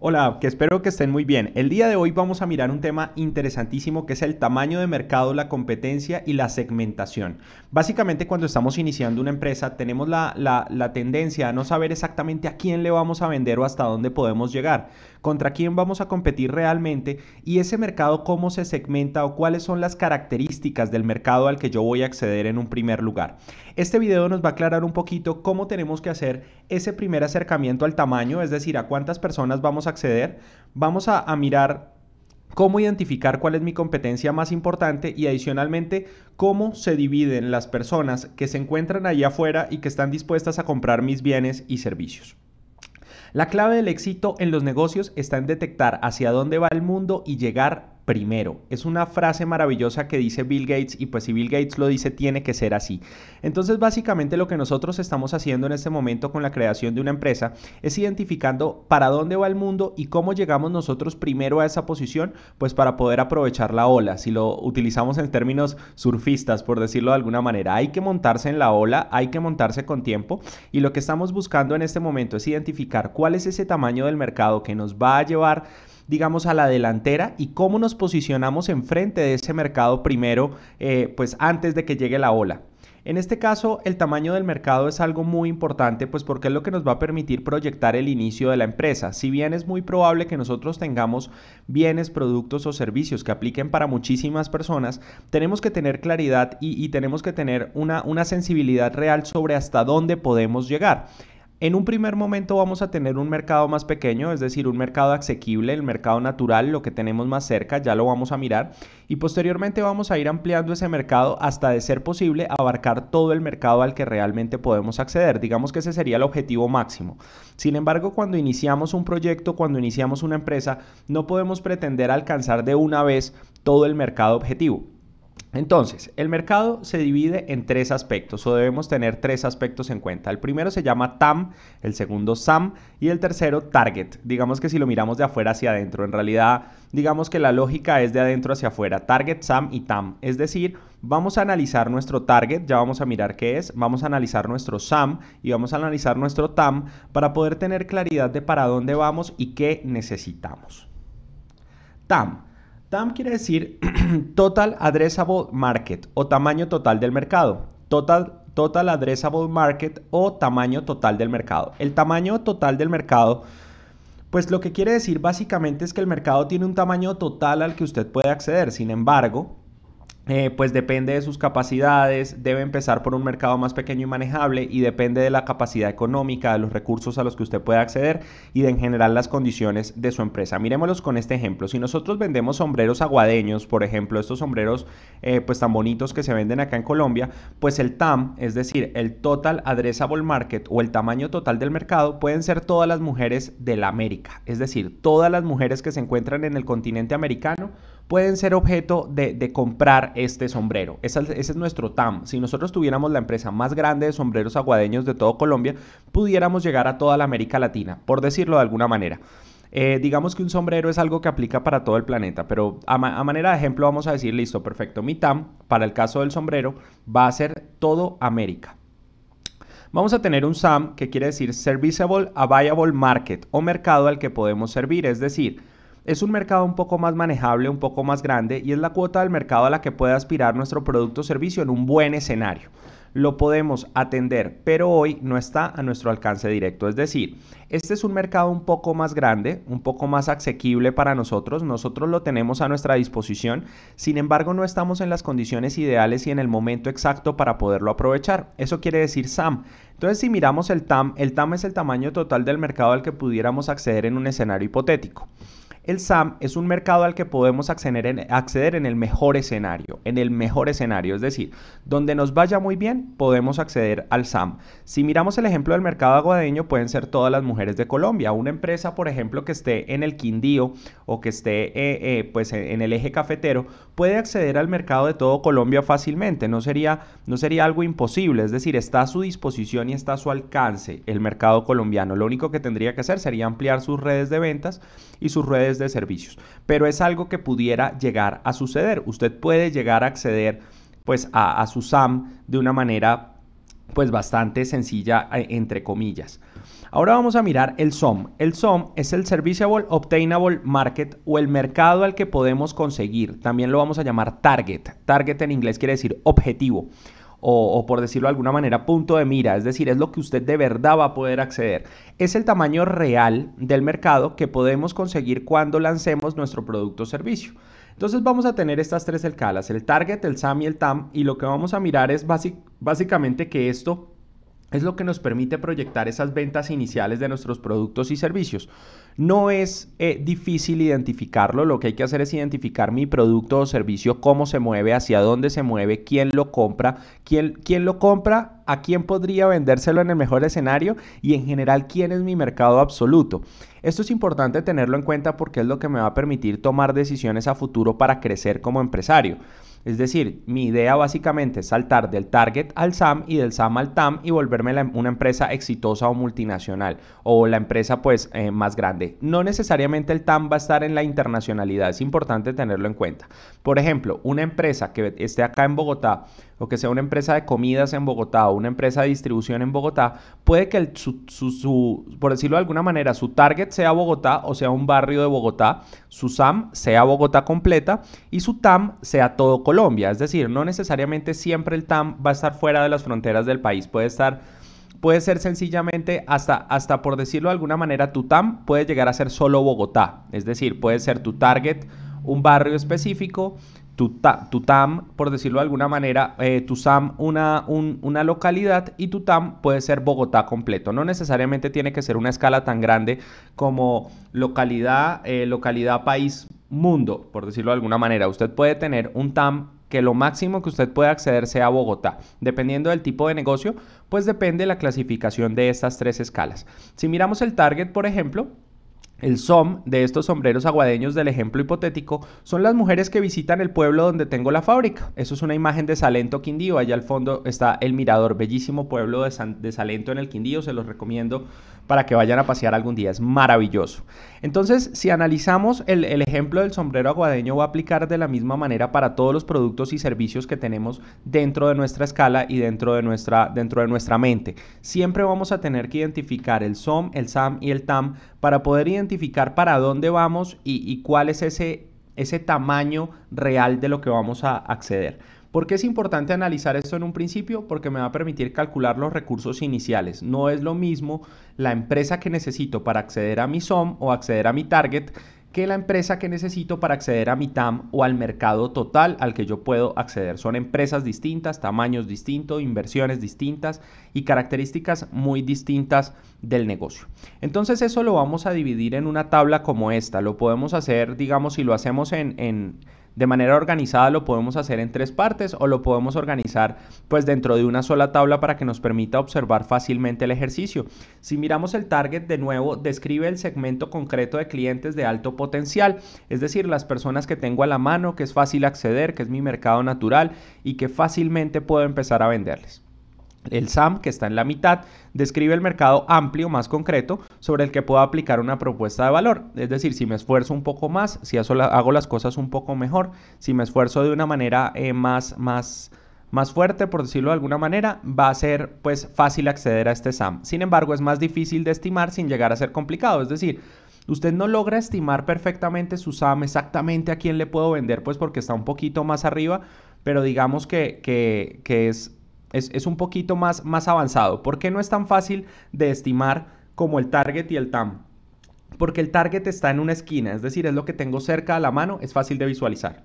Hola, que espero que estén muy bien. El día de hoy vamos a mirar un tema interesantísimo que es el tamaño de mercado, la competencia y la segmentación. Básicamente cuando estamos iniciando una empresa tenemos la, tendencia a no saber exactamente a quién le vamos a vender o hasta dónde podemos llegar, contra quién vamos a competir realmente y ese mercado cómo se segmenta o cuáles son las características del mercado al que yo voy a acceder en un primer lugar. Este video nos va a aclarar un poquito cómo tenemos que hacer ese primer acercamiento al tamaño, es decir, a cuántas personas vamos a acceder, vamos a, mirar cómo identificar cuál es mi competencia más importante y adicionalmente cómo se dividen las personas que se encuentran allá afuera y que están dispuestas a comprar mis bienes y servicios. La clave del éxito en los negocios está en detectar hacia dónde va el mundo y llegar primero. Es una frase maravillosa que dice Bill Gates y pues si Bill Gates lo dice tiene que ser así. Entonces básicamente lo que nosotros estamos haciendo en este momento con la creación de una empresa es identificando para dónde va el mundo y cómo llegamos nosotros primero a esa posición pues para poder aprovechar la ola. Si lo utilizamos en términos surfistas por decirlo de alguna manera, hay que montarse en la ola, hay que montarse con tiempo y lo que estamos buscando en este momento es identificar cuál es ese tamaño del mercado que nos va a llevar digamos, a la delantera y cómo nos posicionamos enfrente de ese mercado primero, eh, pues antes de que llegue la ola. En este caso, el tamaño del mercado es algo muy importante, pues porque es lo que nos va a permitir proyectar el inicio de la empresa. Si bien es muy probable que nosotros tengamos bienes, productos o servicios que apliquen para muchísimas personas, tenemos que tener claridad y, tenemos que tener una, una sensibilidad real sobre hasta dónde podemos llegar. En un primer momento vamos a tener un mercado más pequeño, es decir, un mercado asequible, el mercado natural, lo que tenemos más cerca, ya lo vamos a mirar, y posteriormente vamos a ir ampliando ese mercado hasta de ser posible abarcar todo el mercado al que realmente podemos acceder. Digamos que ese sería el objetivo máximo. Sin embargo, cuando iniciamos un proyecto, cuando iniciamos una empresa, no podemos pretender alcanzar de una vez todo el mercado objetivo. Entonces, el mercado se divide en tres aspectos o debemos tener tres aspectos en cuenta. El primero se llama TAM, el segundo SAM y el tercero Target. Digamos que si lo miramos de afuera hacia adentro, en realidad digamos que la lógica es de adentro hacia afuera, Target, SAM y TAM. Es decir, vamos a analizar nuestro Target, ya vamos a mirar qué es, vamos a analizar nuestro SAM y vamos a analizar nuestro TAM para poder tener claridad de para dónde vamos y qué necesitamos. TAM. TAM quiere decir Total Addressable Market o tamaño total del mercado. Total, total Addressable Market o tamaño total del mercado. El tamaño total del mercado, pues lo que quiere decir básicamente es que el mercado tiene un tamaño total al que usted puede acceder. Sin embargo, eh, pues depende de sus capacidades, debe empezar por un mercado más pequeño y manejable y depende de la capacidad económica, de los recursos a los que usted pueda acceder y de en general las condiciones de su empresa. Miremoslos con este ejemplo. Si nosotros vendemos sombreros aguadeños, por ejemplo, estos sombreros eh, pues tan bonitos que se venden acá en Colombia, pues el TAM, es decir, el Total Addressable Market o el tamaño total del mercado pueden ser todas las mujeres de la América, es decir, todas las mujeres que se encuentran en el continente americano pueden ser objeto de, comprar este sombrero. Ese, es nuestro TAM. Si nosotros tuviéramos la empresa más grande de sombreros aguadeños de todo Colombia, pudiéramos llegar a toda la América Latina, por decirlo de alguna manera. Eh, digamos que un sombrero es algo que aplica para todo el planeta, pero a, a manera de ejemplo vamos a decir, listo, perfecto, mi TAM para el caso del sombrero va a ser todo América vamos a tener un SAM que quiere decir Serviceable Available Market o mercado al que podemos servir, es decir, es un mercado un poco más manejable, un poco más grande y es la cuota del mercado a la que puede aspirar nuestro producto o servicio en un buen escenario lo podemos atender, pero hoy no está a nuestro alcance directo. Es decir, este es un mercado un poco más grande, un poco más asequible para nosotros, nosotros lo tenemos a nuestra disposición, sin embargo no estamos en las condiciones ideales y en el momento exacto para poderlo aprovechar. Eso quiere decir SAM. Entonces si miramos el TAM, el TAM es el tamaño total del mercado al que pudiéramos acceder en un escenario hipotético. El SAM es un mercado al que podemos acceder en, acceder en, el mejor escenario, en el mejor escenario, es decir, donde nos vaya muy bien, podemos acceder al SAM. Si miramos el ejemplo del mercado aguadeño, pueden ser todas las mujeres de Colombia. Una empresa, por ejemplo, que esté en el Quindío o que esté eh, eh, pues en el eje cafetero, puede acceder al mercado de todo Colombia fácilmente. No sería, no sería algo imposible, es decir, está a su disposición y está a su alcance el mercado colombiano. Lo único que tendría que hacer sería ampliar sus redes de ventas y sus redes de servicios, pero es algo que pudiera llegar a suceder. Usted puede llegar a acceder pues a, a su SAM de una manera pues bastante sencilla eh, entre comillas. Ahora vamos a mirar el SOM. El SOM es el Serviceable Obtainable Market o el mercado al que podemos conseguir. También lo vamos a llamar target. Target en inglés quiere decir objetivo o, por decirlo de alguna manera, punto de mira, es decir, es lo que usted de verdad va a poder acceder. Es el tamaño real del mercado que podemos conseguir cuando lancemos nuestro producto o servicio. Entonces vamos a tener estas tres escalas, el target, el SAM y el TAM, y lo que vamos a mirar es básicamente que esto es lo que nos permite proyectar esas ventas iniciales de nuestros productos y servicios. No es eh, difícil identificarlo, lo que hay que hacer es identificar mi producto o servicio, cómo se mueve, hacia dónde se mueve, quién lo compra, quién, quién lo compra, a quién podría vendérselo en el mejor escenario y en general quién es mi mercado absoluto. Esto es importante tenerlo en cuenta porque es lo que me va a permitir tomar decisiones a futuro para crecer como empresario. Es decir, mi idea básicamente es saltar del target al SAM y del SAM al TAM y volverme em, una empresa exitosa o multinacional o la empresa pues eh, más grande. No necesariamente el TAM va a estar en la internacionalidad, es importante tenerlo en cuenta. Por ejemplo, una empresa que esté acá en Bogotá o que sea una empresa de comidas en Bogotá o una empresa de distribución en Bogotá, puede que su, por decirlo de alguna manera, su target sea Bogotá o sea un barrio de Bogotá, su SAM sea Bogotá completa y su TAM sea todo Colombia. Es decir, no necesariamente siempre el TAM va a estar fuera de las fronteras del país, puede estar puede ser sencillamente hasta, hasta por decirlo de alguna manera, tu TAM puede llegar a ser solo Bogotá. Es decir, puede ser tu target un barrio específico tu TAM, por decirlo de alguna manera, eh, tu SAM una, una localidad y TAM puede ser Bogotá completo. No necesariamente tiene que ser una escala tan grande como localidad, eh, localidad, país, mundo, por decirlo de alguna manera. Usted puede tener un TAM que lo máximo que usted puede acceder sea Bogotá. Dependiendo del tipo de negocio, pues depende la clasificación de estas tres escalas. Si miramos el target, por ejemplo, el SOM de estos sombreros aguadeños del ejemplo hipotético son las mujeres que visitan el pueblo donde tengo la fábrica. Eso es una imagen de Salento Quindío. Allá al fondo está el mirador, bellísimo pueblo de, Salento en el Quindío. Se los recomiendo para que vayan a pasear algún día. Es maravilloso. Entonces, si analizamos el, ejemplo del sombrero aguadeño, va a aplicar de la misma manera para todos los productos y servicios que tenemos dentro de nuestra escala y dentro de nuestra, dentro de nuestra mente. Siempre vamos a tener que identificar el SOM, el SAM y el TAM para poder identificar para dónde vamos y, cuál es ese, ese tamaño real de lo que vamos a acceder. ¿Por qué es importante analizar esto en un principio? Porque me va a permitir calcular los recursos iniciales. No es lo mismo la empresa que necesito para acceder a mi SOM o acceder a mi target que la empresa que necesito para acceder a mi TAM o al mercado total al que yo puedo acceder. Son empresas distintas, tamaños distintos, inversiones distintas y características muy distintas del negocio. Entonces eso lo vamos a dividir en una tabla como esta. Lo podemos hacer, digamos, si lo hacemos en, en de manera organizada lo podemos hacer en tres partes o lo podemos organizar pues dentro de una sola tabla para que nos permita observar fácilmente el ejercicio. Si miramos el target de nuevo, describe el segmento concreto de clientes de alto potencial, es decir, las personas que tengo a la mano, que es fácil acceder, que es mi mercado natural y que fácilmente puedo empezar a venderles. El SAM, que está en la mitad, describe el mercado amplio, más concreto, sobre el que puedo aplicar una propuesta de valor. Es decir, si me esfuerzo un poco más, si hago las cosas un poco mejor, si me esfuerzo de una manera eh, más, más, más fuerte, por decirlo de alguna manera, va a ser pues fácil acceder a este SAM. Sin embargo, es más difícil de estimar sin llegar a ser complicado. Es decir, usted no logra estimar perfectamente su SAM, exactamente a quién le puedo vender, pues porque está un poquito más arriba, pero digamos que, que, que es es, un poquito más, más avanzado. ¿Por qué no es tan fácil de estimar como el target y el TAM? Porque el target está en una esquina, es decir, es lo que tengo cerca a la mano, es fácil de visualizar.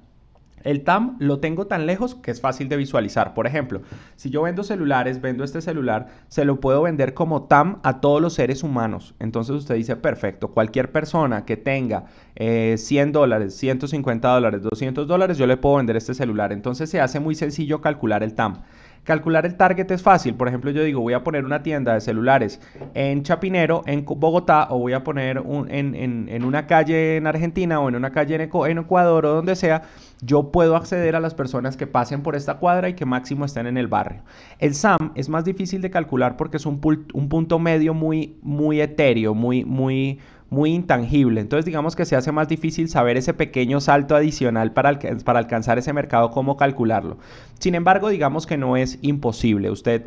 El TAM lo tengo tan lejos que es fácil de visualizar. Por ejemplo, si yo vendo celulares, vendo este celular, se lo puedo vender como TAM a todos los seres humanos. Entonces usted dice, perfecto, cualquier persona que tenga 100 eh, dólares, 150 dólares, 200 dólares, yo le puedo vender este celular. Entonces se hace muy sencillo calcular el TAM. Calcular el target es fácil. Por ejemplo, yo digo, voy a poner una tienda de celulares en Chapinero, en Bogotá, o voy a poner un, en, en, una calle en Argentina o en una calle en, Ecuador o donde sea. Yo puedo acceder a las personas que pasen por esta cuadra y que máximo estén en el barrio. El SAM es más difícil de calcular porque es un, un punto medio muy, muy etéreo, muy, muy, muy intangible. Entonces digamos que se hace más difícil saber ese pequeño salto adicional para, para alcanzar ese mercado, cómo calcularlo. Sin embargo, digamos que no es imposible. Usted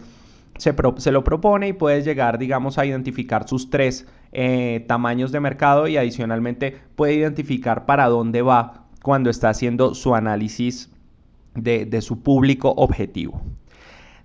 se, lo propone y puede llegar, digamos, a identificar sus tres eh, tamaños de mercado y adicionalmente puede identificar para dónde va cuando está haciendo su análisis de su público objetivo.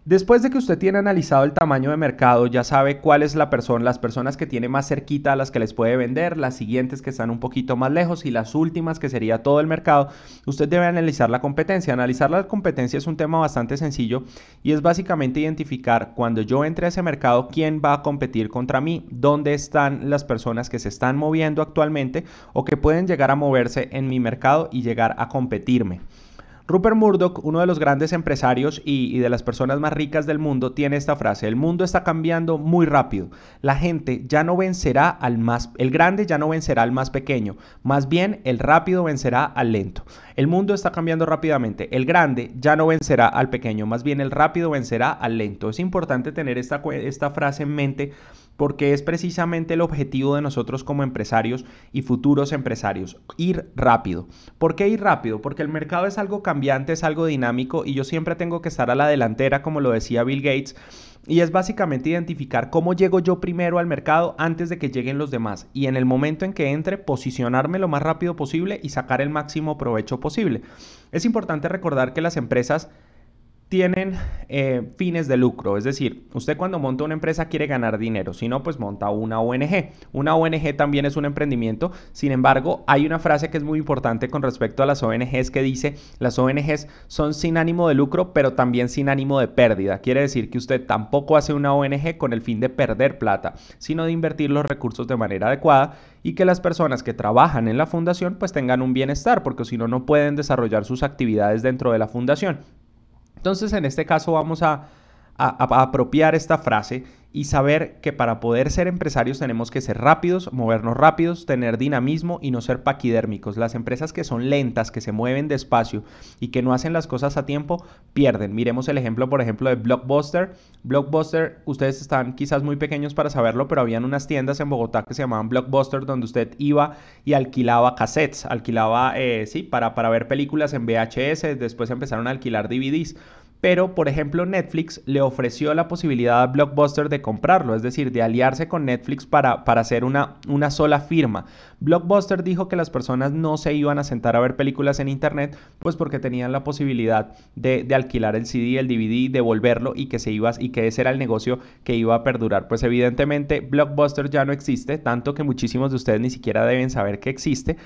Después de que usted tiene analizado el tamaño de mercado, ya sabe cuál es la persona, las personas que tiene más cerquita a las que les puede vender, las siguientes que están un poquito más lejos y las últimas que sería todo el mercado, usted debe analizar la competencia. Analizar la competencia es un tema bastante sencillo y es básicamente identificar cuando yo entre a ese mercado quién va a competir contra mí, dónde están las personas que se están moviendo actualmente o que pueden llegar a moverse en mi mercado y llegar a competirme. Rupert Murdoch, uno de los grandes empresarios y, de las personas más ricas del mundo, tiene esta frase: el mundo está cambiando muy rápido. La gente ya no vencerá al más, el grande ya no vencerá al más pequeño. Más bien, el rápido vencerá al lento. El mundo está cambiando rápidamente. El grande ya no vencerá al pequeño. Más bien, el rápido vencerá al lento. Es importante tener esta, esta frase en mente porque es precisamente el objetivo de nosotros como empresarios y futuros empresarios, ir rápido. ¿Por qué ir rápido? Porque el mercado es algo cambiante, es algo dinámico y yo siempre tengo que estar a la delantera, como lo decía Bill Gates. Y es básicamente identificar cómo llego yo primero al mercado antes de que lleguen los demás. Y en el momento en que entre, posicionarme lo más rápido posible y sacar el máximo provecho posible. Es importante recordar que las empresas tienen eh, fines de lucro, es decir, usted cuando monta una empresa quiere ganar dinero, si no, pues monta una ONG. Una ONG también es un emprendimiento, sin embargo, hay una frase que es muy importante con respecto a las ONGs que dice, las ONGs son sin ánimo de lucro, pero también sin ánimo de pérdida. Quiere decir que usted tampoco hace una ONG con el fin de perder plata, sino de invertir los recursos de manera adecuada y que las personas que trabajan en la fundación pues tengan un bienestar, porque si no, no pueden desarrollar sus actividades dentro de la fundación. Entonces, en este caso vamos a apropiar esta frase y saber que para poder ser empresarios tenemos que ser rápidos, movernos rápidos, tener dinamismo y no ser paquidérmicos. Las empresas que son lentas, que se mueven despacio y que no hacen las cosas a tiempo, pierden. Miremos el ejemplo, por ejemplo, de Blockbuster. Blockbuster, ustedes están quizás muy pequeños para saberlo, pero habían unas tiendas en Bogotá que se llamaban Blockbuster donde usted iba y alquilaba cassettes, alquilaba, eh, sí, para, para ver películas en VHS, después empezaron a alquilar DVDs pero por ejemplo Netflix le ofreció la posibilidad a Blockbuster de comprarlo, es decir, de aliarse con Netflix para, para hacer una, una sola firma. Blockbuster dijo que las personas no se iban a sentar a ver películas en Internet, pues porque tenían la posibilidad de, alquilar el CD, el DVD, devolverlo y que se iba y que ese era el negocio que iba a perdurar. Pues evidentemente Blockbuster ya no existe, tanto que muchísimos de ustedes ni siquiera deben saber que existe.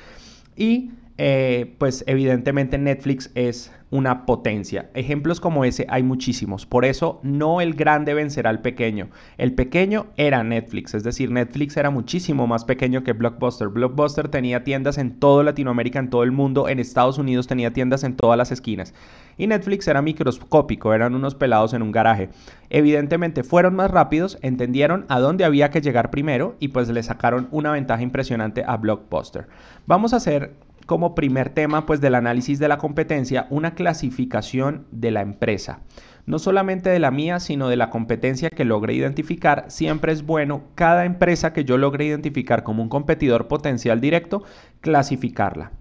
Y eh, pues evidentemente Netflix es una potencia. Ejemplos como ese hay muchísimos. Por eso no el grande vencerá al pequeño. El pequeño era Netflix, es decir, Netflix era muchísimo más pequeño que Blockbuster. Blockbuster tenía tiendas en toda Latinoamérica, en todo el mundo, en Estados Unidos tenía tiendas en todas las esquinas. Y Netflix era microscópico, eran unos pelados en un garaje. Evidentemente fueron más rápidos, entendieron a dónde había que llegar primero y pues le sacaron una ventaja impresionante a Blockbuster. Vamos a hacer como primer tema pues del análisis de la competencia una clasificación de la empresa. No solamente de la mía, sino de la competencia que logre identificar, siempre es bueno cada empresa que yo logre identificar como un competidor potencial directo, clasificarla.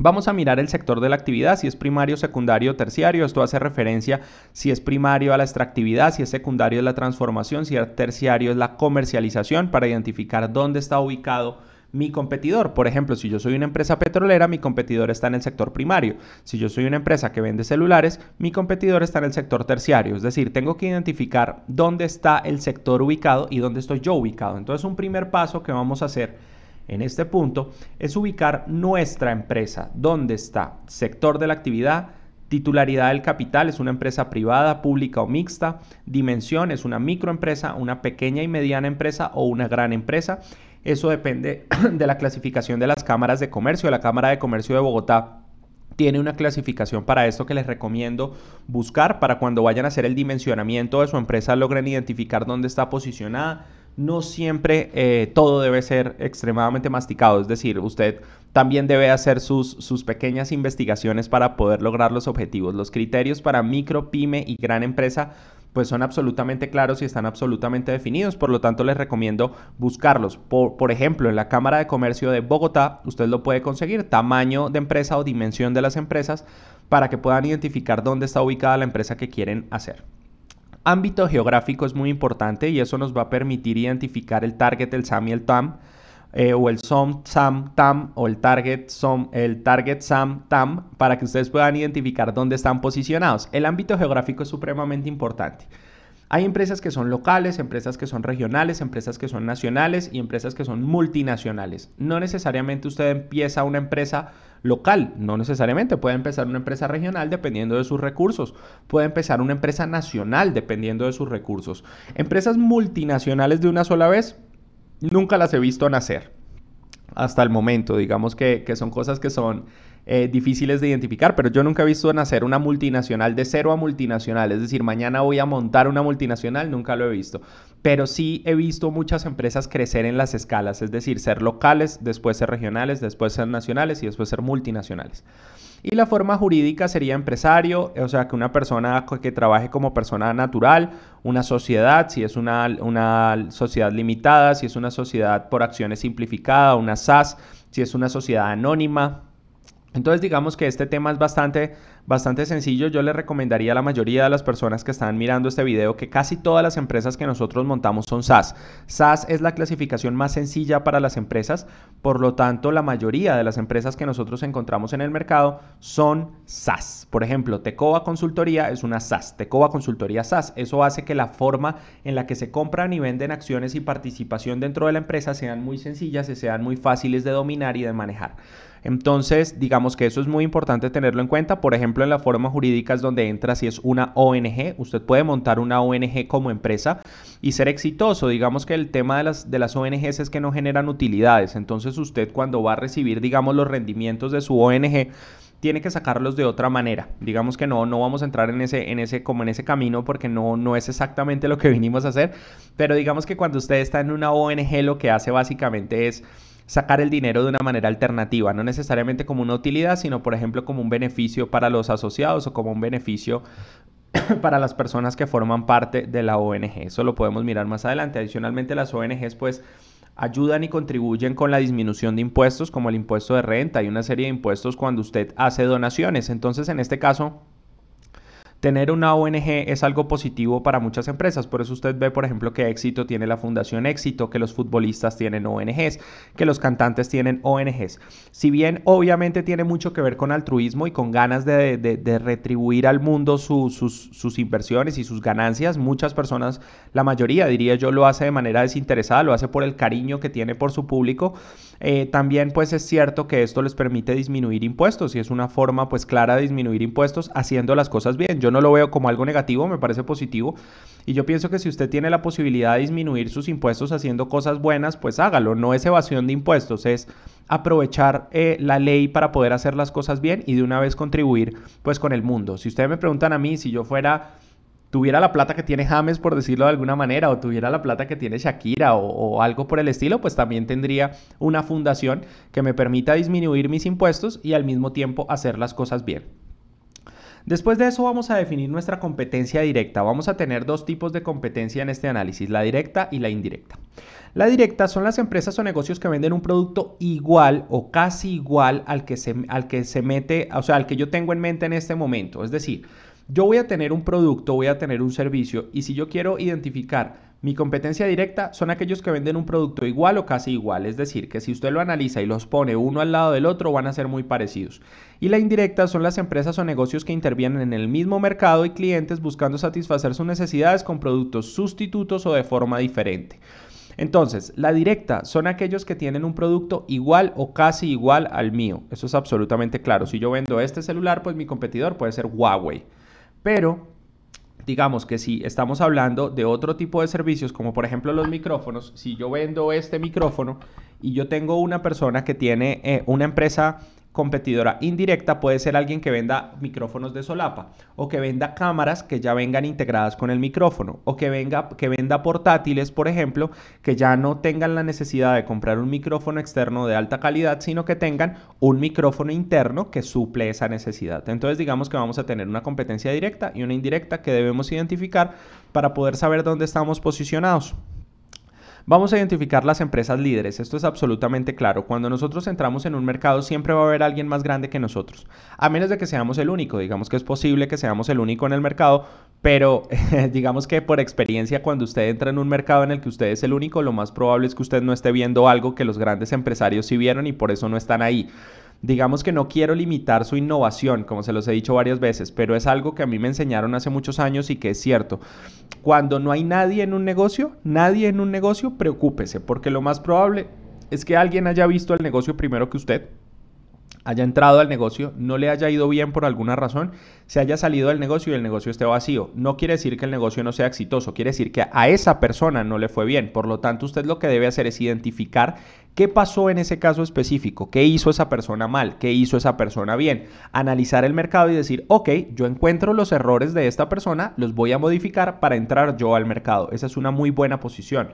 Vamos a mirar el sector de la actividad, si es primario, secundario, terciario. Esto hace referencia si es primario a la extractividad, si es secundario es la transformación, si es terciario es la comercialización para identificar dónde está ubicado mi competidor. Por ejemplo, si yo soy una empresa petrolera, mi competidor está en el sector primario. Si yo soy una empresa que vende celulares, mi competidor está en el sector terciario. Es decir, tengo que identificar dónde está el sector ubicado y dónde estoy yo ubicado. Entonces, un primer paso que vamos a hacer en este punto es ubicar nuestra empresa, dónde está, sector de la actividad, titularidad del capital, es una empresa privada, pública o mixta, dimensión, es una microempresa, una pequeña y mediana empresa o una gran empresa, eso depende de la clasificación de las cámaras de comercio. La Cámara de Comercio de Bogotá tiene una clasificación para esto que les recomiendo buscar para cuando vayan a hacer el dimensionamiento de su empresa logren identificar dónde está posicionada. No siempre eh, todo debe ser extremadamente masticado, es decir, usted también debe hacer sus, sus pequeñas investigaciones para poder lograr los objetivos. Los criterios para micro, pyme y gran empresa pues son absolutamente claros y están absolutamente definidos, por lo tanto les recomiendo buscarlos. Por, ejemplo, en la Cámara de Comercio de Bogotá usted lo puede conseguir, tamaño de empresa o dimensión de las empresas, para que puedan identificar dónde está ubicada la empresa que quieren hacer. Ámbito geográfico es muy importante y eso nos va a permitir identificar el target, el SAM y el TAM eh, o el SOM SAM TAM o el target SOM, el target SAM TAM para que ustedes puedan identificar dónde están posicionados. El ámbito geográfico es supremamente importante. Hay empresas que son locales, empresas que son regionales, empresas que son nacionales y empresas que son multinacionales. No necesariamente usted empieza una empresa local, no necesariamente. Puede empezar una empresa regional dependiendo de sus recursos. Puede empezar una empresa nacional dependiendo de sus recursos. Empresas multinacionales de una sola vez, nunca las he visto nacer hasta el momento. Digamos que, son cosas que son eh, difíciles de identificar, pero yo nunca he visto nacer una multinacional de cero a multinacional. Es decir, mañana voy a montar una multinacional, nunca lo he visto. Pero sí he visto muchas empresas crecer en las escalas, es decir, ser locales, después ser regionales, después ser nacionales y después ser multinacionales. Y la forma jurídica sería empresario, o sea, que una persona que trabaje como persona natural, una sociedad, si es una, una sociedad limitada, si es una sociedad por acciones simplificadas, una SAS, si es una sociedad anónima. Entonces digamos que este tema es bastante Bastante sencillo, yo le recomendaría a la mayoría de las personas que están mirando este video que casi todas las empresas que nosotros montamos son SaaS. SaaS es la clasificación más sencilla para las empresas, por lo tanto la mayoría de las empresas que nosotros encontramos en el mercado son SaaS. Por ejemplo, Tecova Consultoría es una SaaS, Tecova Consultoría SaaS. Eso hace que la forma en la que se compran y venden acciones y participación dentro de la empresa sean muy sencillas y sean muy fáciles de dominar y de manejar. Entonces, digamos que eso es muy importante tenerlo en cuenta. Por ejemplo, en forma jurídica es donde entra, si es una ONG, usted puede montar una ONG como empresa y ser exitoso. Digamos que el tema de las, de las ONGs es que no generan utilidades. Entonces, usted cuando va a recibir, digamos, los rendimientos de su ONG, tiene que sacarlos de otra manera. Digamos que no, no vamos a entrar en ese, en ese, como en ese camino porque no, no es exactamente lo que vinimos a hacer. Pero digamos que cuando usted está en una ONG, lo que hace básicamente es sacar el dinero de una manera alternativa, no necesariamente como una utilidad, sino por ejemplo como un beneficio para los asociados o como un beneficio para las personas que forman parte de la ONG. Eso lo podemos mirar más adelante. Adicionalmente las ONGs pues ayudan y contribuyen con la disminución de impuestos como el impuesto de renta y una serie de impuestos cuando usted hace donaciones. Entonces en este caso tener una ONG es algo positivo para muchas empresas. Por eso usted ve, por ejemplo, que Éxito tiene la Fundación Éxito, que los futbolistas tienen ONGs, que los cantantes tienen ONGs. Si bien obviamente tiene mucho que ver con altruismo y con ganas de, retribuir al mundo sus, sus inversiones y sus ganancias, muchas personas, la mayoría diría yo, lo hace de manera desinteresada, lo hace por el cariño que tiene por su público. Eh, también pues es cierto que esto les permite disminuir impuestos y es una forma pues clara de disminuir impuestos haciendo las cosas bien. Yo no lo veo como algo negativo, me parece positivo y yo pienso que si usted tiene la posibilidad de disminuir sus impuestos haciendo cosas buenas, pues hágalo. No es evasión de impuestos, es aprovechar eh, la ley para poder hacer las cosas bien y de una vez contribuir pues con el mundo. Si ustedes me preguntan a mí si yo fuera tuviera la plata que tiene James, por decirlo de alguna manera, o tuviera la plata que tiene Shakira o, algo por el estilo, pues también tendría una fundación que me permita disminuir mis impuestos y al mismo tiempo hacer las cosas bien. Después de eso vamos a definir nuestra competencia directa. Vamos a tener dos tipos de competencia en este análisis, la directa y la indirecta. La directa son las empresas o negocios que venden un producto igual o casi igual al que se, al que se mete, o sea, al que yo tengo en mente en este momento. Es decir, yo voy a tener un producto, voy a tener un servicio y si yo quiero identificar mi competencia directa son aquellos que venden un producto igual o casi igual, es decir, que si usted lo analiza y los pone uno al lado del otro van a ser muy parecidos. Y la indirecta son las empresas o negocios que intervienen en el mismo mercado y clientes buscando satisfacer sus necesidades con productos sustitutos o de forma diferente. Entonces, la directa son aquellos que tienen un producto igual o casi igual al mío. Eso es absolutamente claro. Si yo vendo este celular, pues mi competidor puede ser Huawei. Pero digamos que si estamos hablando de otro tipo de servicios, como por ejemplo los micrófonos, si yo vendo este micrófono y yo tengo una persona que tiene eh, una empresa competidora indirecta puede ser alguien que venda micrófonos de solapa o que venda cámaras que ya vengan integradas con el micrófono o que, venga, que venda portátiles, por ejemplo, que ya no tengan la necesidad de comprar un micrófono externo de alta calidad, sino que tengan un micrófono interno que suple esa necesidad. Entonces digamos que vamos a tener una competencia directa y una indirecta que debemos identificar para poder saber dónde estamos posicionados. Vamos a identificar las empresas líderes, esto es absolutamente claro. Cuando nosotros entramos en un mercado siempre va a haber alguien más grande que nosotros, a menos de que seamos el único, digamos que es posible que seamos el único en el mercado, pero digamos que por experiencia cuando usted entra en un mercado en el que usted es el único, lo más probable es que usted no esté viendo algo que los grandes empresarios sí vieron y por eso no están ahí digamos que no quiero limitar su innovación, como se los he dicho varias veces, pero es algo que a mí me enseñaron hace muchos años y que es cierto. Cuando no hay nadie en un negocio, nadie en un negocio, preocúpese, porque lo más probable es que alguien haya visto el negocio primero que usted, haya entrado al negocio, no le haya ido bien por alguna razón, se haya salido del negocio y el negocio esté vacío. No quiere decir que el negocio no sea exitoso, quiere decir que a esa persona no le fue bien. Por lo tanto, usted lo que debe hacer es identificar ¿Qué pasó en ese caso específico? ¿Qué hizo esa persona mal? ¿Qué hizo esa persona bien? Analizar el mercado y decir, ok, yo encuentro los errores de esta persona, los voy a modificar para entrar yo al mercado. Esa es una muy buena posición.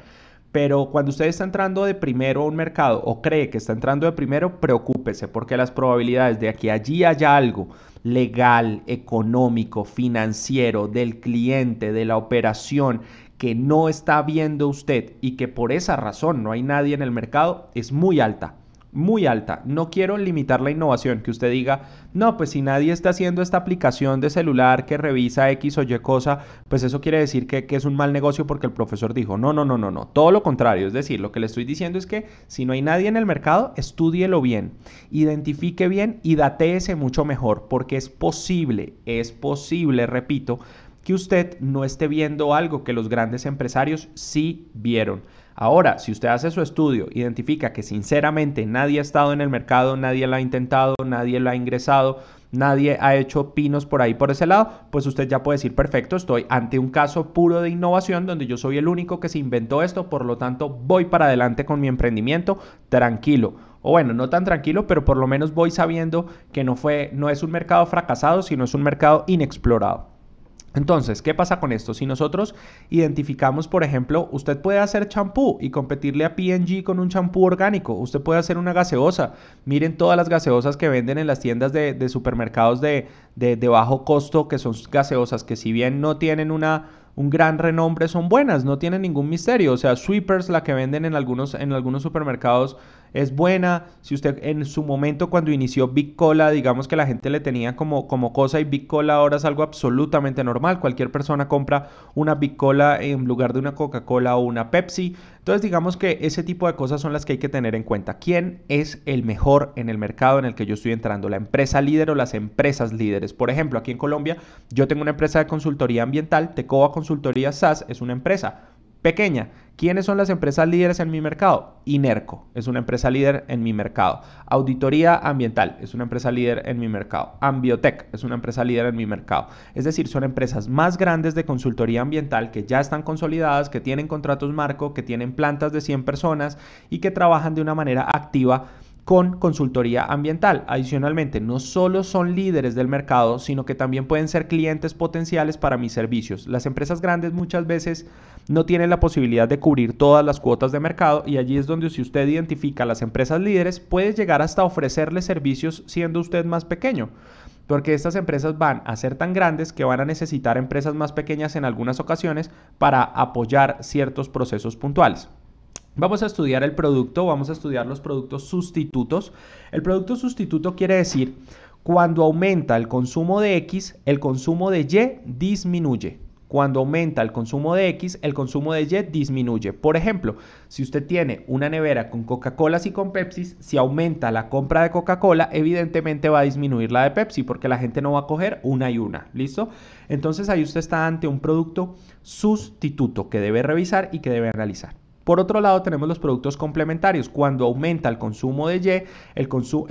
Pero cuando usted está entrando de primero a un mercado o cree que está entrando de primero, preocúpese porque las probabilidades de que allí haya algo legal, económico, financiero, del cliente, de la operación, que no está viendo usted y que por esa razón no hay nadie en el mercado es muy alta muy alta. No quiero limitar la innovación, que usted diga, no, pues si nadie está haciendo esta aplicación de celular que revisa X o Y cosa, pues eso quiere decir que, es un mal negocio porque el profesor dijo, no, no, no, no, no, todo lo contrario. Es decir, lo que le estoy diciendo es que si no hay nadie en el mercado, estudielo bien, identifique bien y ese mucho mejor, porque es posible, es posible, repito, que usted no esté viendo algo que los grandes empresarios sí vieron. Ahora, si usted hace su estudio, identifica que sinceramente nadie ha estado en el mercado, nadie lo ha intentado, nadie lo ha ingresado, nadie ha hecho pinos por ahí por ese lado, pues usted ya puede decir, perfecto, estoy ante un caso puro de innovación donde yo soy el único que se inventó esto, por lo tanto voy para adelante con mi emprendimiento tranquilo. O bueno, no tan tranquilo, pero por lo menos voy sabiendo que no fue no es un mercado fracasado, sino es un mercado inexplorado. Entonces, ¿qué pasa con esto? Si nosotros identificamos, por ejemplo, usted puede hacer champú y competirle a P&G con un champú orgánico, usted puede hacer una gaseosa. Miren todas las gaseosas que venden en las tiendas de, supermercados de, bajo costo, que son gaseosas que si bien no tienen una, un gran renombre, son buenas, no tienen ningún misterio. O sea, Sweepers, la que venden en algunos, en algunos supermercados es buena. Si usted en su momento cuando inició Big Cola, digamos que la gente le tenía como, como cosa y Big Cola ahora es algo absolutamente normal. Cualquier persona compra una Big Cola en lugar de una Coca-Cola o una Pepsi. Entonces digamos que ese tipo de cosas son las que hay que tener en cuenta. ¿Quién es el mejor en el mercado en el que yo estoy entrando? ¿La empresa líder o las empresas líderes? Por ejemplo, aquí en Colombia yo tengo una empresa de consultoría ambiental, Tecoa Consultoría SAS es una empresa. Pequeña. ¿Quiénes son las empresas líderes en mi mercado? Inerco es una empresa líder en mi mercado. Auditoría Ambiental es una empresa líder en mi mercado. Ambiotech es una empresa líder en mi mercado. Es decir, son empresas más grandes de consultoría ambiental que ya están consolidadas, que tienen contratos marco, que tienen plantas de 100 personas y que trabajan de una manera activa con consultoría ambiental. Adicionalmente, no solo son líderes del mercado, sino que también pueden ser clientes potenciales para mis servicios. Las empresas grandes muchas veces no tienen la posibilidad de cubrir todas las cuotas de mercado y allí es donde si usted identifica a las empresas líderes, puede llegar hasta ofrecerles servicios siendo usted más pequeño. Porque estas empresas van a ser tan grandes que van a necesitar empresas más pequeñas en algunas ocasiones para apoyar ciertos procesos puntuales. Vamos a estudiar el producto, vamos a estudiar los productos sustitutos. El producto sustituto quiere decir cuando aumenta el consumo de X, el consumo de Y disminuye. Cuando aumenta el consumo de X, el consumo de Y disminuye. Por ejemplo, si usted tiene una nevera con Coca-Cola y con Pepsi, si aumenta la compra de Coca-Cola, evidentemente va a disminuir la de Pepsi porque la gente no va a coger una y una. ¿Listo? Entonces ahí usted está ante un producto sustituto que debe revisar y que debe analizar. Por otro lado, tenemos los productos complementarios. Cuando aumenta el consumo de Y, el,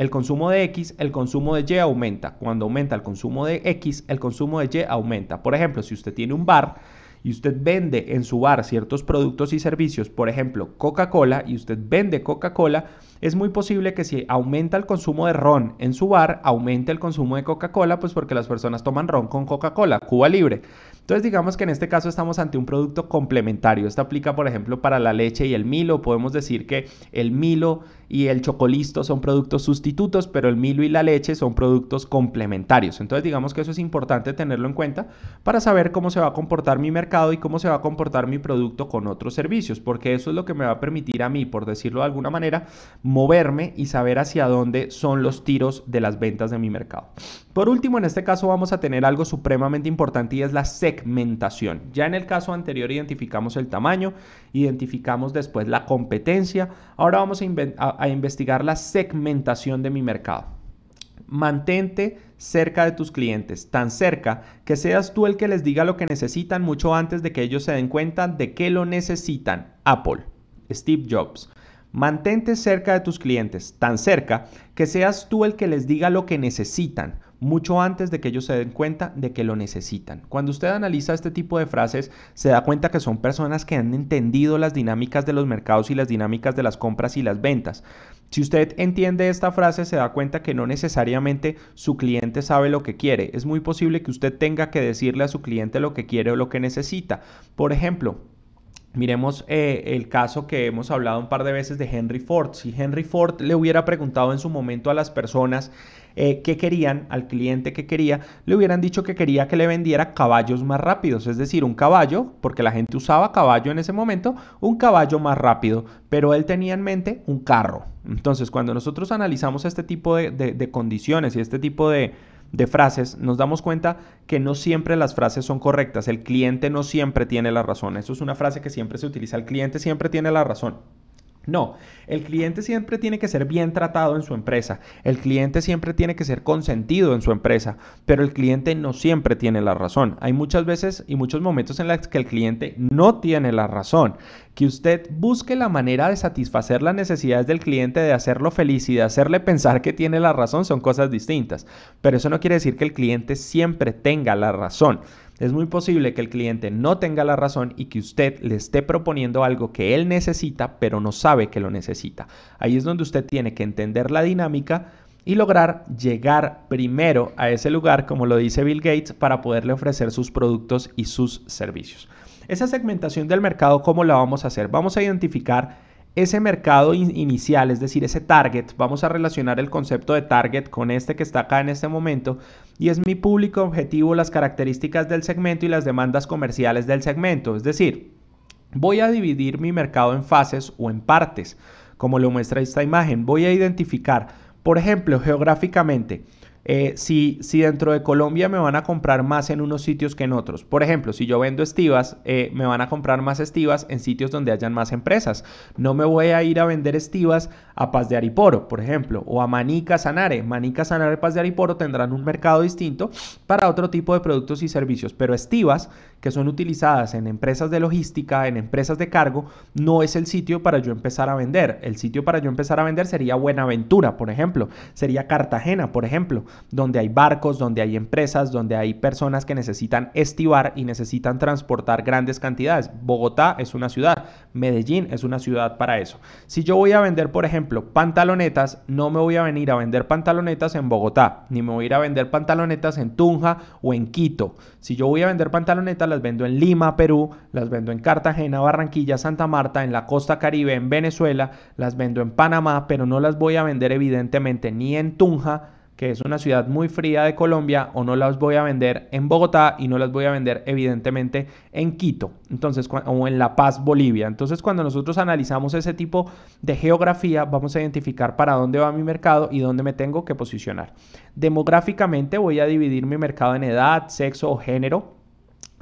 consumo de X, el consumo de Y aumenta. Cuando aumenta el consumo de X, el consumo de Y aumenta. Por ejemplo, si usted tiene un bar y usted vende en su bar ciertos productos y servicios, por ejemplo, Coca-Cola, y usted vende Coca-Cola, es muy posible que si aumenta el consumo de ron en su bar, aumente el consumo de Coca-Cola, pues porque las personas toman ron con Coca-Cola, Cuba Libre. Entonces digamos que en este caso estamos ante un producto complementario. Esto aplica, por ejemplo, para la leche y el Milo. Podemos decir que el Milo y el chocolisto son productos sustitutos, pero el Milo y la leche son productos complementarios. Entonces digamos que eso es importante tenerlo en cuenta para saber cómo se va a comportar mi mercado y cómo se va a comportar mi producto con otros servicios, porque eso es lo que me va a permitir a mí, por decirlo de alguna manera, moverme y saber hacia dónde son los tiros de las ventas de mi mercado. Por último, en este caso vamos a tener algo supremamente importante y es la segmentación. Ya en el caso anterior identificamos el tamaño, identificamos después la competencia. Ahora vamos a, investigar la segmentación de mi mercado. Mantente cerca de tus clientes, tan cerca que seas tú el que les diga lo que necesitan mucho antes de que ellos se den cuenta de que lo necesitan. Apple, Steve Jobs. Mantente cerca de tus clientes, tan cerca que seas tú el que les diga lo que necesitan, mucho antes de que ellos se den cuenta de que lo necesitan. Cuando usted analiza este tipo de frases, se da cuenta que son personas que han entendido las dinámicas de los mercados y las dinámicas de las compras y las ventas. Si usted entiende esta frase, se da cuenta que no necesariamente su cliente sabe lo que quiere. Es muy posible que usted tenga que decirle a su cliente lo que quiere o lo que necesita. Por ejemplo, Miremos eh, el caso que hemos hablado un par de veces de Henry Ford. Si Henry Ford le hubiera preguntado en su momento a las personas eh, qué querían, al cliente que quería, le hubieran dicho que quería que le vendiera caballos más rápidos, es decir, un caballo, porque la gente usaba caballo en ese momento, un caballo más rápido, pero él tenía en mente un carro. Entonces, cuando nosotros analizamos este tipo de condiciones y este tipo de, de frases, nos damos cuenta que no siempre las frases son correctas. El cliente no siempre tiene la razón. Eso es una frase que siempre se utiliza. El cliente siempre tiene la razón. No, el cliente siempre tiene que ser bien tratado en su empresa, el cliente siempre tiene que ser consentido en su empresa, pero el cliente no siempre tiene la razón. Hay muchas veces y muchos momentos en los que el cliente no tiene la razón. Que usted busque la manera de satisfacer las necesidades del cliente, de hacerlo feliz y de hacerle pensar que tiene la razón son cosas distintas, pero eso no quiere decir que el cliente siempre tenga la razón es muy posible que el cliente no tenga la razón y que usted le esté proponiendo algo que él necesita, pero no sabe que lo necesita. Ahí es donde usted tiene que entender la dinámica y lograr llegar primero a ese lugar, como lo dice Bill Gates, para poderle ofrecer sus productos y sus servicios. Esa segmentación del mercado, ¿cómo la vamos a hacer? Vamos a identificar ese mercado inicial, es decir, ese target, vamos a relacionar el concepto de target con este que está acá en este momento, y es mi público objetivo, las características del segmento y las demandas comerciales del segmento. Es decir, voy a dividir mi mercado en fases o en partes, como lo muestra esta imagen. Voy a identificar, por ejemplo, geográficamente, eh, si, dentro de Colombia me van a comprar más en unos sitios que en otros. Por ejemplo, si yo vendo estivas, eh, me van a comprar más estivas en sitios donde hayan más empresas. No me voy a ir a vender estivas a Paz de Ariporo, por ejemplo, o a Manica Sanare. Manica Sanare, Paz de Ariporo tendrán un mercado distinto para otro tipo de productos y servicios. Pero estivas, que son utilizadas en empresas de logística, en empresas de cargo, no es el sitio para yo empezar a vender. El sitio para yo empezar a vender sería Buenaventura, por ejemplo. Sería Cartagena, por ejemplo donde hay barcos, donde hay empresas, donde hay personas que necesitan estivar y necesitan transportar grandes cantidades. Bogotá es una ciudad, Medellín es una ciudad para eso. Si yo voy a vender, por ejemplo, pantalonetas, no me voy a venir a vender pantalonetas en Bogotá, ni me voy a ir a vender pantalonetas en Tunja o en Quito. Si yo voy a vender pantalonetas, las vendo en Lima, Perú, las vendo en Cartagena, Barranquilla, Santa Marta, en la costa caribe, en Venezuela, las vendo en Panamá, pero no las voy a vender evidentemente ni en Tunja que es una ciudad muy fría de Colombia, o no las voy a vender en Bogotá y no las voy a vender evidentemente en Quito, entonces o en La Paz, Bolivia. Entonces, cuando nosotros analizamos ese tipo de geografía, vamos a identificar para dónde va mi mercado y dónde me tengo que posicionar. Demográficamente voy a dividir mi mercado en edad, sexo o género,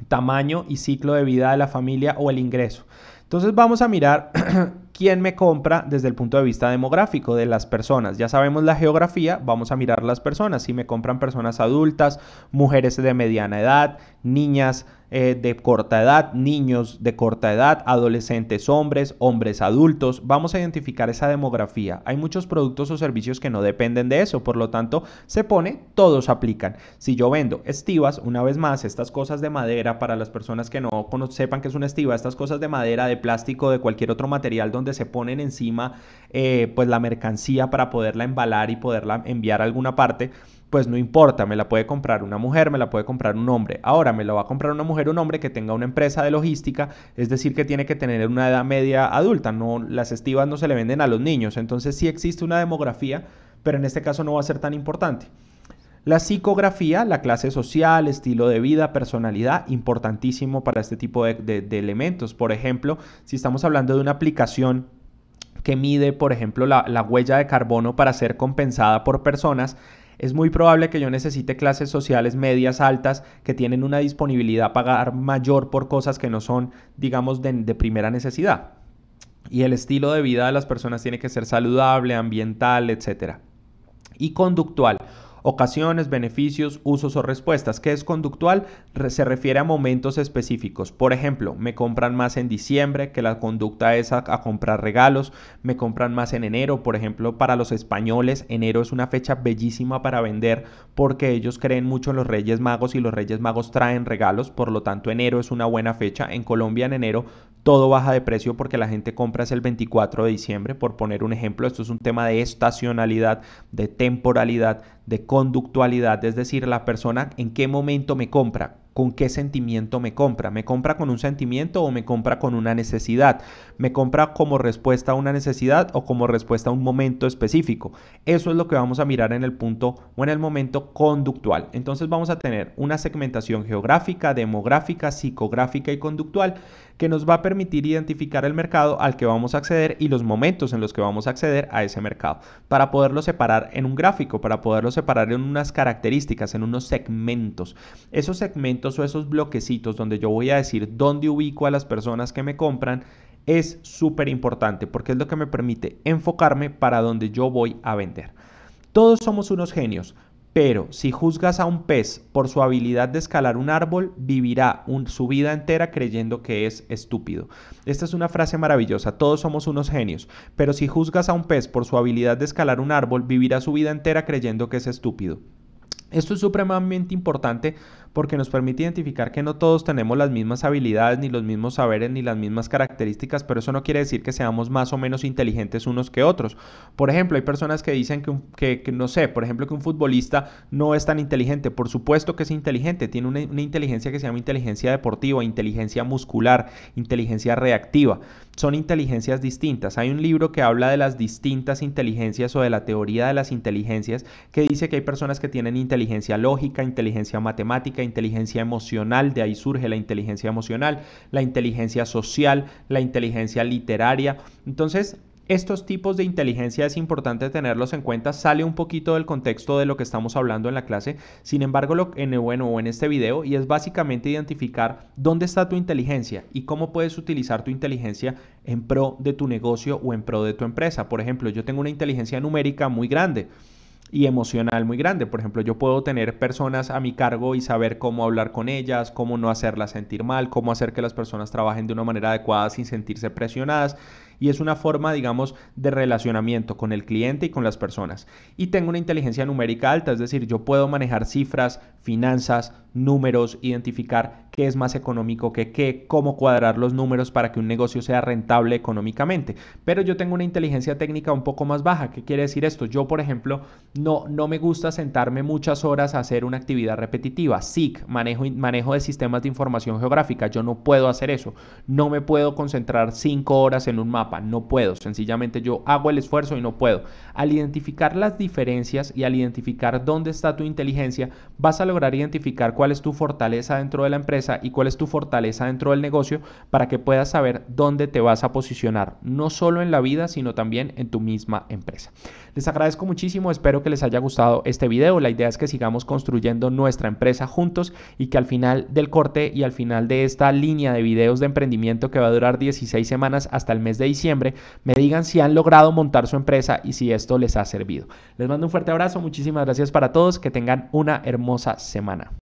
tamaño y ciclo de vida de la familia o el ingreso. Entonces vamos a mirar quién me compra desde el punto de vista demográfico de las personas. Ya sabemos la geografía, vamos a mirar las personas. Si me compran personas adultas, mujeres de mediana edad, niñas eh, de corta edad, niños de corta edad, adolescentes hombres, hombres adultos, vamos a identificar esa demografía. Hay muchos productos o servicios que no dependen de eso, por lo tanto se pone, todos aplican. Si yo vendo estivas, una vez más, estas cosas de madera, para las personas que no sepan que es una estiva, estas cosas de madera, de plástico, de cualquier otro material donde donde se ponen encima eh, pues la mercancía para poderla embalar y poderla enviar a alguna parte, pues no importa, me la puede comprar una mujer, me la puede comprar un hombre. Ahora, me la va a comprar una mujer, o un hombre que tenga una empresa de logística, es decir, que tiene que tener una edad media adulta, no, las estivas no se le venden a los niños, entonces sí existe una demografía, pero en este caso no va a ser tan importante. La psicografía, la clase social, estilo de vida, personalidad, importantísimo para este tipo de, elementos. Por ejemplo, si estamos hablando de una aplicación que mide, por ejemplo, la, huella de carbono para ser compensada por personas, es muy probable que yo necesite clases sociales medias altas que tienen una disponibilidad a pagar mayor por cosas que no son, digamos, de, de, primera necesidad. Y el estilo de vida de las personas tiene que ser saludable, ambiental, etc. Y conductual ocasiones, beneficios, usos o respuestas, ¿Qué es conductual, se refiere a momentos específicos. Por ejemplo, me compran más en diciembre, que la conducta es a, a comprar regalos, me compran más en enero, por ejemplo, para los españoles, enero es una fecha bellísima para vender porque ellos creen mucho en los Reyes Magos y los Reyes Magos traen regalos, por lo tanto enero es una buena fecha. En Colombia en enero todo baja de precio porque la gente compra es el 24 de diciembre, por poner un ejemplo, esto es un tema de estacionalidad, de temporalidad, de conductualidad, es decir, la persona en qué momento me compra, con qué sentimiento me compra. ¿Me compra con un sentimiento o me compra con una necesidad? ¿Me compra como respuesta a una necesidad o como respuesta a un momento específico? Eso es lo que vamos a mirar en el punto o en el momento conductual. Entonces vamos a tener una segmentación geográfica, demográfica, psicográfica y conductual que nos va a permitir identificar el mercado al que vamos a acceder y los momentos en los que vamos a acceder a ese mercado, para poderlo separar en un gráfico, para poderlo separar en unas características, en unos segmentos. Esos segmentos o esos bloquecitos donde yo voy a decir dónde ubico a las personas que me compran, es súper importante porque es lo que me permite enfocarme para donde yo voy a vender. Todos somos unos genios, pero si juzgas a un pez por su habilidad de escalar un árbol, vivirá su vida entera creyendo que es estúpido. Esta es una frase maravillosa, todos somos unos genios, pero si juzgas a un pez por su habilidad de escalar un árbol, vivirá su vida entera creyendo que es estúpido. Esto es supremamente importante porque nos permite identificar que no todos tenemos las mismas habilidades, ni los mismos saberes, ni las mismas características, pero eso no quiere decir que seamos más o menos inteligentes unos que otros. Por ejemplo, hay personas que dicen que, no sé, por ejemplo, que un futbolista no es tan inteligente. Por supuesto que es inteligente, tiene una inteligencia que se llama inteligencia deportiva, inteligencia muscular, inteligencia reactiva. Son inteligencias distintas. Hay un libro que habla de las distintas inteligencias o de la teoría de las inteligencias que dice que hay personas que tienen inteligencia lógica, inteligencia matemática, inteligencia emocional, de ahí surge la inteligencia emocional, la inteligencia social, la inteligencia literaria. Entonces, estos tipos de inteligencia es importante tenerlos en cuenta, sale un poquito del contexto de lo que estamos hablando en la clase, sin embargo, lo, en, bueno, en este video, y es básicamente identificar dónde está tu inteligencia y cómo puedes utilizar tu inteligencia en pro de tu negocio o en pro de tu empresa. Por ejemplo, yo tengo una inteligencia numérica muy grande y emocional muy grande. Por ejemplo, yo puedo tener personas a mi cargo y saber cómo hablar con ellas, cómo no hacerlas sentir mal, cómo hacer que las personas trabajen de una manera adecuada sin sentirse presionadas. Y es una forma, digamos, de relacionamiento con el cliente y con las personas. Y tengo una inteligencia numérica alta, es decir, yo puedo manejar cifras, finanzas, números, identificar qué es más económico que qué, cómo cuadrar los números para que un negocio sea rentable económicamente. Pero yo tengo una inteligencia técnica un poco más baja. ¿Qué quiere decir esto? Yo, por ejemplo, no, no me gusta sentarme muchas horas a hacer una actividad repetitiva. SIC, manejo, manejo de sistemas de información geográfica. Yo no puedo hacer eso. No me puedo concentrar cinco horas en un mapa. No puedo. Sencillamente yo hago el esfuerzo y no puedo. Al identificar las diferencias y al identificar dónde está tu inteligencia, vas a lograr identificar cuál es tu fortaleza dentro de la empresa y cuál es tu fortaleza dentro del negocio para que puedas saber dónde te vas a posicionar, no solo en la vida, sino también en tu misma empresa. Les agradezco muchísimo, espero que les haya gustado este video. La idea es que sigamos construyendo nuestra empresa juntos y que al final del corte y al final de esta línea de videos de emprendimiento que va a durar 16 semanas hasta el mes de diciembre, me digan si han logrado montar su empresa y si esto les ha servido. Les mando un fuerte abrazo, muchísimas gracias para todos, que tengan una hermosa semana.